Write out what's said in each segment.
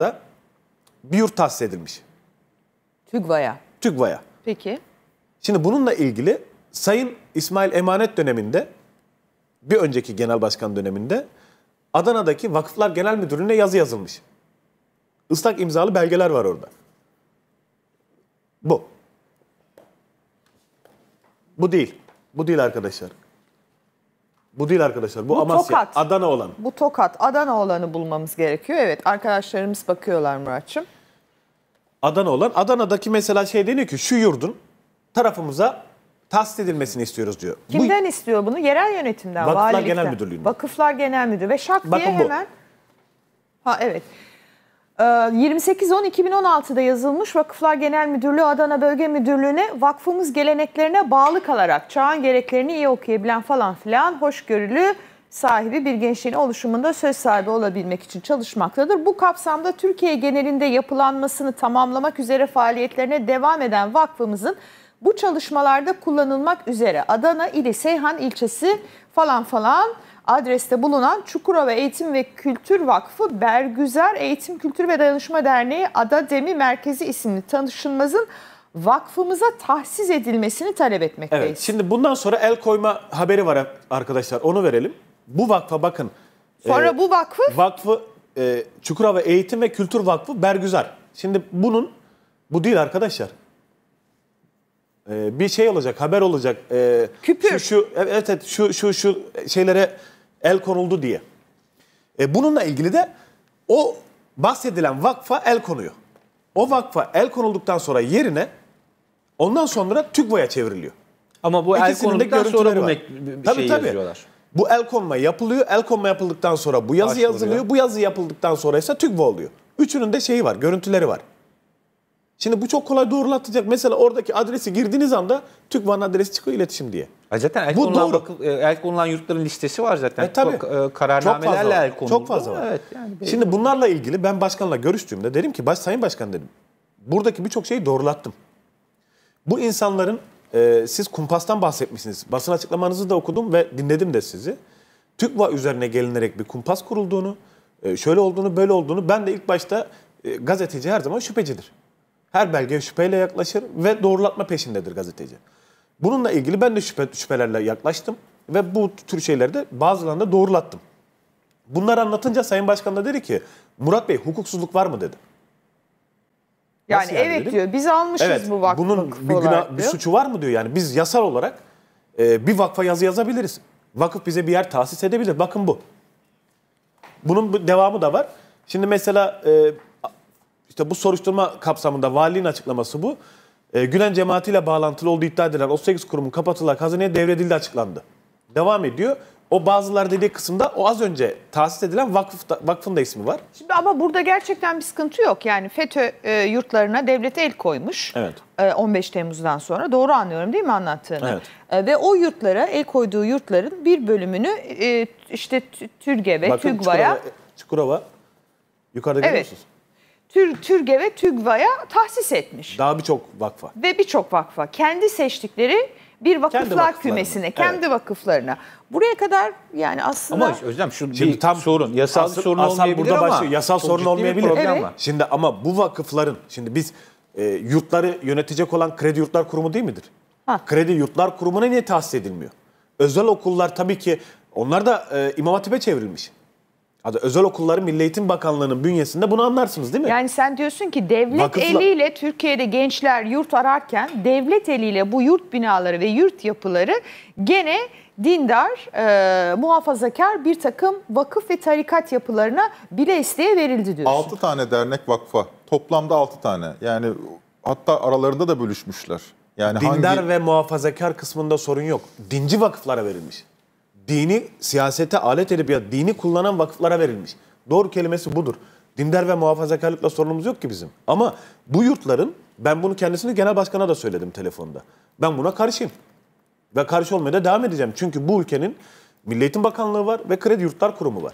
da bir yurt tahsis edilmiş. TÜGVA'ya. TÜGVA'ya. Peki. Şimdi bununla ilgili Sayın İsmail Emanet döneminde bir önceki genel başkan döneminde Adana'daki Vakıflar Genel Müdürlüğü'ne yazı yazılmış. Islak imzalı belgeler var orada. Bu. Bu değil. Bu değil arkadaşlar. Bu değil arkadaşlar. Bu, bu Amasya. Tokat. Adana olan. Bu Tokat. Adana olanı bulmamız gerekiyor. Evet arkadaşlarımız bakıyorlar Muratçım. Adana olan. Adana'daki mesela şey deniyor ki şu yurdun tarafımıza tahsis edilmesini istiyoruz diyor. Kimden bu, istiyor bunu? Yerel yönetimden, Vakıflar valilikten. Genel Müdürlüğü'nden. Vakıflar Genel Müdürlüğü ve şak diye Bakın bu. hemen... Ha evet. 28-10-2016'da ee, yazılmış Vakıflar Genel Müdürlüğü Adana Bölge Müdürlüğü'ne vakfımız geleneklerine bağlı kalarak çağın gereklerini iyi okuyabilen falan filan hoşgörülü sahibi bir gençliğin oluşumunda söz sahibi olabilmek için çalışmaktadır. Bu kapsamda Türkiye genelinde yapılanmasını tamamlamak üzere faaliyetlerine devam eden vakfımızın bu çalışmalarda kullanılmak üzere Adana ili Seyhan ilçesi falan falan adreste bulunan Çukurova Eğitim ve Kültür Vakfı Bergüzar Eğitim Kültür ve Dayanışma Derneği Ada Demi Merkezi isimli tanışılmazın vakfımıza tahsis edilmesini talep etmekteyiz. Evet, şimdi bundan sonra el koyma haberi var arkadaşlar onu verelim. Bu vakfa bakın. Sonra e, bu vakfı? Vakfı e, Çukurova Eğitim ve Kültür Vakfı Bergüzar. Şimdi bunun bu değil arkadaşlar e, bir şey olacak, haber olacak. E, Küpür. Şu, şu, evet, evet şu, şu, şu şeylere el konuldu diye. E, bununla ilgili de o bahsedilen vakfa el konuyor. O vakfa el konulduktan sonra yerine ondan sonra TÜGVA'ya çevriliyor. Ama bu el İkisinin konulduktan sonra görüntüleri bu mek- şey Tabii, şey tabii. yazıyorlar. Bu el konma yapılıyor. El konma yapıldıktan sonra bu yazı Başvuruyor. yazılıyor. Bu yazı yapıldıktan sonra ise TÜGVA oluyor. Üçünün de şeyi var, görüntüleri var. Şimdi bu çok kolay doğrulatacak. Mesela oradaki adresi girdiğiniz anda TÜKVAN adresi çıkıyor iletişim diye. E zaten el bu konulan, doğru. Bakıl, e, el konulan yurtların listesi var zaten. E, tabii. Bak, e, kararnamelerle çok fazla el konuldu. Çok fazla var. Evet, yani Şimdi bunlarla ilgili ben başkanla görüştüğümde dedim ki baş, sayın başkan dedim buradaki birçok şeyi doğrulattım. Bu insanların e, siz kumpastan bahsetmişsiniz. Basın açıklamanızı da okudum ve dinledim de sizi. TÜKVA üzerine gelinerek bir kumpas kurulduğunu, e, şöyle olduğunu böyle olduğunu ben de ilk başta e, gazeteci her zaman şüphecidir. Her belgeye şüpheyle yaklaşır ve doğrulatma peşindedir gazeteci. Bununla ilgili ben de şüphe, şüphelerle yaklaştım ve bu tür şeyleri de bazılarını doğrulattım. Bunları anlatınca Sayın Başkan da dedi ki Murat Bey hukuksuzluk var mı dedi. Yani, yani evet dedim. diyor biz almışız evet, bu vakfı. Bunun bir, günah, diyor. bir suçu var mı diyor yani biz yasal olarak e, bir vakfa yazı yazabiliriz. Vakıf bize bir yer tahsis edebilir bakın bu. Bunun devamı da var. Şimdi mesela e, işte bu soruşturma kapsamında Vali'nin açıklaması bu. E, Gülen cemaatiyle bağlantılı olduğu iddia edilen 38 kurumun kapatılarak hazineye devredildi açıklandı. Devam ediyor. O bazılar dediği kısımda o az önce tahsis edilen vakıf da, vakfın da ismi var. Şimdi ama burada gerçekten bir sıkıntı yok. Yani FETÖ e, yurtlarına devlete el koymuş. Evet. E, 15 Temmuz'dan sonra doğru anlıyorum değil mi anlattığını? Evet. E, ve o yurtlara el koyduğu yurtların bir bölümünü e, işte TÜRGEV'e, TÜGVA'ya Çukurova, Çukurova yukarıda evet. görüyorsunuz. TÜR, TÜRGE ve TÜGVA'ya tahsis etmiş. Daha birçok vakfa. Ve birçok vakfa. Kendi seçtikleri bir vakıflar kendi kümesine, kendi evet. vakıflarına. Buraya kadar yani aslında... Ama Özlem şu Şimdi bir tam sorun. Yasal asıl, sorun asıl olmayabilir burada ama... Başlıyor. Yasal sorun olmayabilir. evet. Şimdi ama bu vakıfların, şimdi biz e, yurtları yönetecek olan Kredi Yurtlar Kurumu değil midir? Ha. Kredi Yurtlar Kurumu'na niye tahsis edilmiyor? Özel okullar tabii ki onlar da e, İmam Hatip'e çevrilmiş. Hadi özel okulları Milli Eğitim Bakanlığı'nın bünyesinde bunu anlarsınız değil mi? Yani sen diyorsun ki devlet Vakıfla... eliyle Türkiye'de gençler yurt ararken devlet eliyle bu yurt binaları ve yurt yapıları gene dindar, e, muhafazakar bir takım vakıf ve tarikat yapılarına bile isteğe verildi diyorsun. 6 tane dernek vakfa. Toplamda 6 tane. Yani hatta aralarında da bölüşmüşler. Yani Dindar hangi... ve muhafazakar kısmında sorun yok. Dinci vakıflara verilmiş dini siyasete alet edip ya dini kullanan vakıflara verilmiş. Doğru kelimesi budur. Dindar ve muhafazakarlıkla sorunumuz yok ki bizim. Ama bu yurtların ben bunu kendisini genel başkana da söyledim telefonda. Ben buna karşıyım. Ve karşı olmaya da devam edeceğim. Çünkü bu ülkenin Milli Bakanlığı var ve Kredi Yurtlar Kurumu var.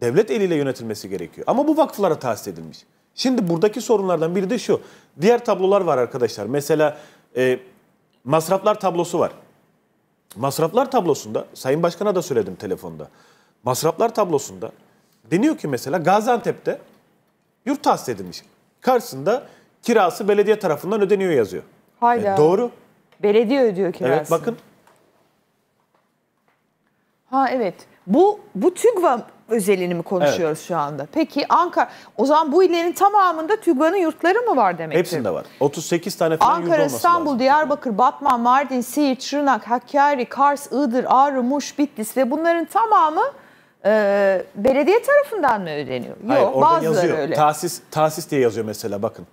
Devlet eliyle yönetilmesi gerekiyor. Ama bu vakıflara tahsis edilmiş. Şimdi buradaki sorunlardan biri de şu. Diğer tablolar var arkadaşlar. Mesela e, masraflar tablosu var. Masraflar tablosunda, Sayın Başkan'a da söyledim telefonda. Masraflar tablosunda deniyor ki mesela Gaziantep'te yurt tahsis edilmiş. Karşısında kirası belediye tarafından ödeniyor yazıyor. E, Hayda. E, doğru. Belediye ödüyor kirasını. Evet bakın. Ha evet. Bu bu TÜGVA özelini mi konuşuyoruz evet. şu anda? Peki Ankara, o zaman bu illerin tamamında TÜGVA'nın yurtları mı var demektir? Hepsinde var. 38 tane falan Ankara, yurt İstanbul, lazım. Diyarbakır, Batman, Mardin, Siirt, Şırnak, Hakkari, Kars, Iğdır, Ağrı, Muş, Bitlis ve bunların tamamı e, belediye tarafından mı ödeniyor? Hayır, Yok, orada bazıları yazıyor. öyle. Tahsis, tahsis diye yazıyor mesela bakın.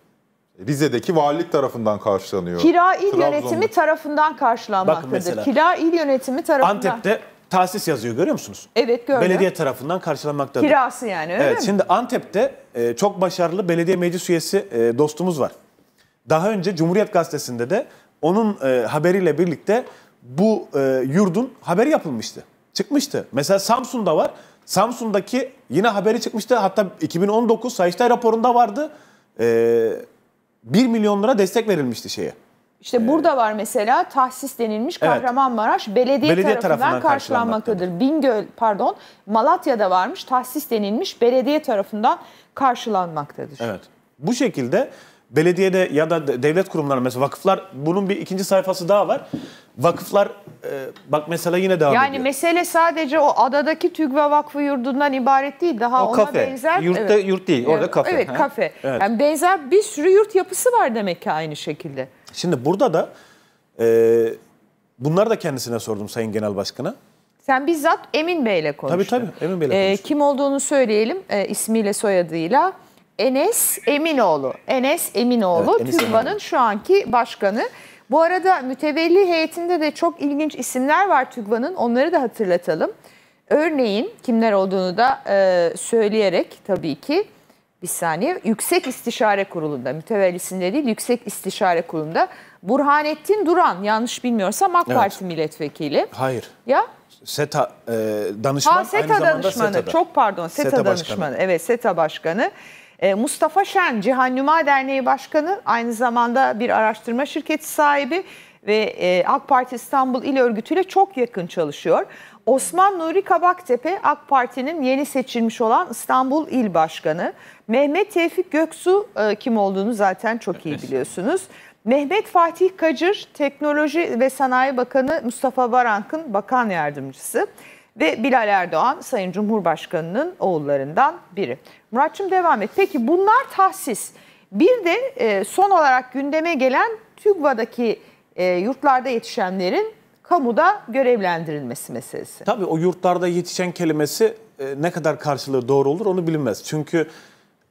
Rize'deki valilik tarafından karşılanıyor. Kira il yönetimi tarafından karşılanmaktadır. Bakın mesela, Kira il yönetimi tarafından. Antep'te tahsis yazıyor görüyor musunuz? Evet gördüm. Belediye tarafından karşılanmaktadır. Kirası yani öyle evet, mi? Şimdi Antep'te e, çok başarılı belediye meclis üyesi e, dostumuz var. Daha önce Cumhuriyet Gazetesi'nde de onun e, haberiyle birlikte bu e, yurdun haberi yapılmıştı. Çıkmıştı. Mesela Samsun'da var. Samsun'daki yine haberi çıkmıştı. Hatta 2019 Sayıştay raporunda vardı. E, 1 milyon lira destek verilmişti şeye. İşte ee, burada var mesela tahsis denilmiş Kahramanmaraş evet, belediye, belediye tarafından, tarafından karşılanmaktadır. karşılanmaktadır. Bingöl pardon Malatya'da varmış tahsis denilmiş belediye tarafından karşılanmaktadır. Evet. Bu şekilde belediyede ya da devlet kurumları mesela vakıflar bunun bir ikinci sayfası daha var. Vakıflar e, bak mesela yine devam yani ediyor. Yani mesele sadece o adadaki TÜGVA Vakfı Yurdu'ndan ibaret değil. Daha o ona kafe. benzer. Yurtta, evet. Yurt değil orada kafe. Evet kafe. Evet. Yani benzer bir sürü yurt yapısı var demek ki aynı şekilde. Şimdi burada da e, bunları da kendisine sordum Sayın Genel Başkan'a. Sen bizzat Emin Bey'le konuştun. Tabii tabii Emin Bey'le e, konuştum. Ee, kim olduğunu söyleyelim e, ismiyle soyadıyla. Enes Eminoğlu. Enes Eminoğlu evet, TÜGVA'nın şu anki başkanı. Bu arada mütevelli heyetinde de çok ilginç isimler var TÜGVA'nın. Onları da hatırlatalım. Örneğin kimler olduğunu da e, söyleyerek tabii ki bir saniye. Yüksek İstişare Kurulu'nda, mütevellisinde değil Yüksek İstişare Kurulu'nda Burhanettin Duran yanlış bilmiyorsam AK evet. Parti milletvekili. Hayır. Ya? SETA e, danışman ha, SETA aynı danışmanı. zamanda SETA'da. Çok pardon SETA, SETA danışmanı. Başkanı. Evet SETA başkanı. E, Mustafa Şen, Cihan Nüma Derneği Başkanı, aynı zamanda bir araştırma şirketi sahibi ve e, AK Parti İstanbul İl Örgütü ile çok yakın çalışıyor. Osman Nuri Kabaktepe AK Parti'nin yeni seçilmiş olan İstanbul İl Başkanı. Mehmet Tevfik Göksu e, kim olduğunu zaten çok iyi biliyorsunuz. Mehmet Fatih Kacır, Teknoloji ve Sanayi Bakanı Mustafa Barank'ın bakan yardımcısı ve Bilal Erdoğan Sayın Cumhurbaşkanı'nın oğullarından biri. Muratçım devam et. Peki bunlar tahsis. Bir de e, son olarak gündeme gelen TÜGVA'daki e, yurtlarda yetişenlerin kamuda görevlendirilmesi meselesi. Tabii o yurtlarda yetişen kelimesi e, ne kadar karşılığı doğru olur onu bilinmez. Çünkü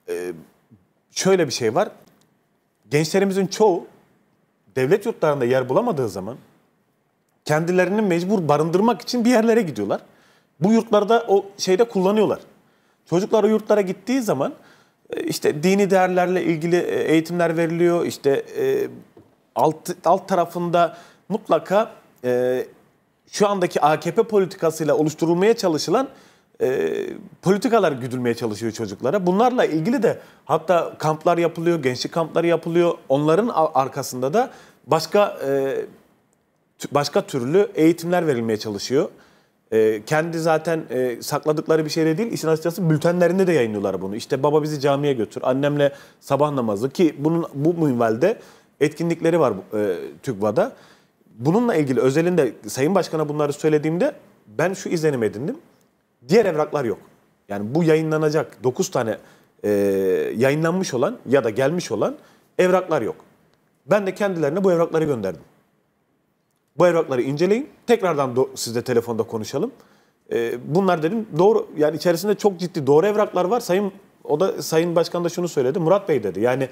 e, şöyle bir şey var. Gençlerimizin çoğu devlet yurtlarında yer bulamadığı zaman kendilerini mecbur barındırmak için bir yerlere gidiyorlar. Bu yurtlarda o şeyde kullanıyorlar. Çocuklar o yurtlara gittiği zaman e, işte dini değerlerle ilgili e, eğitimler veriliyor. İşte e, alt, alt tarafında mutlaka e, şu andaki AKP politikasıyla oluşturulmaya çalışılan e, politikalar güdülmeye çalışıyor çocuklara. Bunlarla ilgili de hatta kamplar yapılıyor, gençlik kampları yapılıyor. Onların arkasında da başka e, başka türlü eğitimler verilmeye çalışıyor. E, kendi zaten e, sakladıkları bir şeyle değil, işin açıkçası bültenlerinde de yayınlıyorlar bunu. İşte baba bizi camiye götür, annemle sabah namazı ki bunun bu minvalde etkinlikleri var e, TÜGVA'da. Bununla ilgili özelinde Sayın Başkan'a bunları söylediğimde ben şu izlenim edindim. Diğer evraklar yok. Yani bu yayınlanacak 9 tane e, yayınlanmış olan ya da gelmiş olan evraklar yok. Ben de kendilerine bu evrakları gönderdim. Bu evrakları inceleyin. Tekrardan do- sizle telefonda konuşalım. E, bunlar dedim doğru yani içerisinde çok ciddi doğru evraklar var. Sayın o da Sayın Başkan da şunu söyledi. Murat Bey dedi. Yani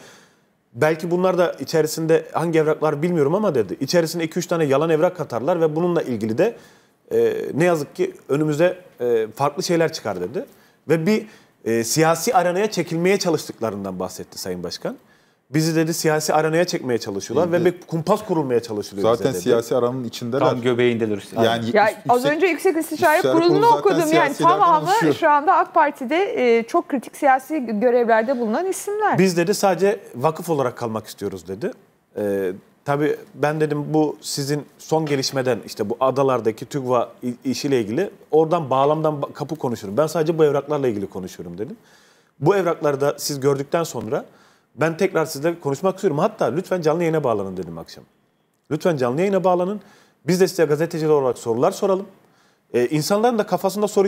Belki bunlar da içerisinde hangi evraklar bilmiyorum ama dedi. İçerisine 2-3 tane yalan evrak katarlar ve bununla ilgili de e, ne yazık ki önümüze e, farklı şeyler çıkar dedi. Ve bir e, siyasi aranaya çekilmeye çalıştıklarından bahsetti Sayın Başkan bizi dedi siyasi aranaya çekmeye çalışıyorlar ve bir kumpas kurulmaya çalışılıyor Zaten bize dedi. siyasi aranın içinde Tam göbeğindeler. üstelik. Yani Ya yüksek- az önce Yüksek İstişare Kurulu'nu okudum yani siyasilerden tamamı şu anda AK Parti'de e, çok kritik siyasi görevlerde bulunan isimler. Biz dedi sadece vakıf olarak kalmak istiyoruz dedi. Ee, tabii ben dedim bu sizin son gelişmeden işte bu adalardaki TÜGVA işiyle ilgili oradan bağlamdan kapı konuşurum. Ben sadece bu evraklarla ilgili konuşuyorum dedim. Bu evrakları da siz gördükten sonra ben tekrar sizle konuşmak istiyorum. Hatta lütfen canlı yayına bağlanın dedim akşam. Lütfen canlı yayına bağlanın. Biz de size gazeteciler olarak sorular soralım. Ee, insanların da kafasında soru